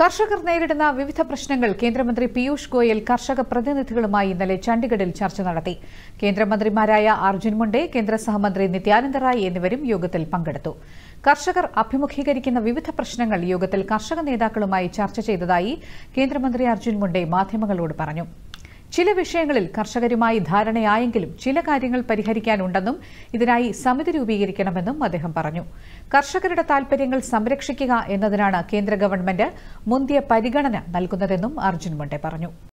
കർഷകർ നേരിടുന്ന വിവിധ പ്രശ്നങ്ങൾ കേന്ദ്രമന്ത്രി പീയൂഷ് ഗോയൽ കർഷക പ്രതിനിധികളുമായി ഇന്നലെ ചണ്ഡിഗഡിൽ ചർച്ച നടത്തി കേന്ദ്രമന്ത്രിമാരായ അർജുൻ മുണ്ടെ കേന്ദ്ര സഹമന്ത്രി നിത്യാനന്ദ റായ് എന്നിവരും യോഗത്തിൽ പങ്കെടുത്തു കർഷകർ അഭിമുഖീകരിക്കുന്ന വിവിധ പ്രശ്നങ്ങൾ യോഗത്തിൽ കർഷക നേതാക്കളുമായി ചർച്ച ചെയ്തതായി കേന്ദ്രമന്ത്രി അർജുൻ മുണ്ടെ മാധ്യമങ്ങളോട് പറഞ്ഞു ചില വിഷയങ്ങളിൽ കർഷകരുമായി ധാരണയായെങ്കിലും ചില കാര്യങ്ങൾ പരിഹരിക്കാനുണ്ടെന്നും ഇതിനായി സമിതി രൂപീകരിക്കണമെന്നും അദ്ദേഹം പറഞ്ഞു കർഷകരുടെ താൽപര്യങ്ങൾ സംരക്ഷിക്കുക എന്നതിനാണ് കേന്ദ്ര ഗവൺമെന്റ് മുന്തിയ പരിഗണന നൽകുന്നതെന്നും അർജുൻ മുണ്ടെ പറഞ്ഞു